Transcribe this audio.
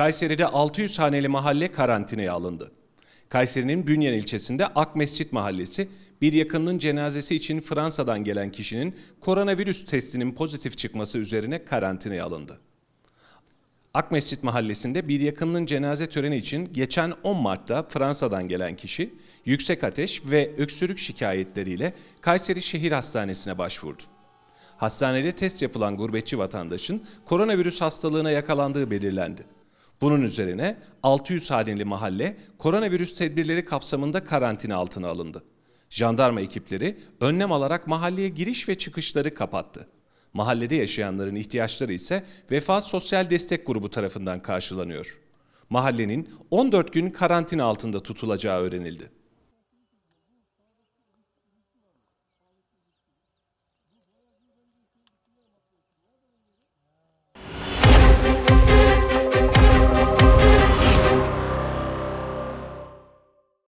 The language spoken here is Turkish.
Kayseri'de 600 haneli mahalle karantinaya alındı. Kayseri'nin Bünyan ilçesinde Ak Mescit Mahallesi bir yakınının cenazesi için Fransa'dan gelen kişinin koronavirüs testinin pozitif çıkması üzerine karantinaya alındı. Ak Mescit Mahallesi'nde bir yakınının cenaze töreni için geçen 10 Mart'ta Fransa'dan gelen kişi yüksek ateş ve öksürük şikayetleriyle Kayseri Şehir Hastanesi'ne başvurdu. Hastanede test yapılan gurbetçi vatandaşın koronavirüs hastalığına yakalandığı belirlendi. Bunun üzerine 600 haneli mahalle koronavirüs tedbirleri kapsamında karantina altına alındı. Jandarma ekipleri önlem alarak mahalleye giriş ve çıkışları kapattı. Mahallede yaşayanların ihtiyaçları ise Vefa Sosyal Destek Grubu tarafından karşılanıyor. Mahallenin 14 gün karantina altında tutulacağı öğrenildi.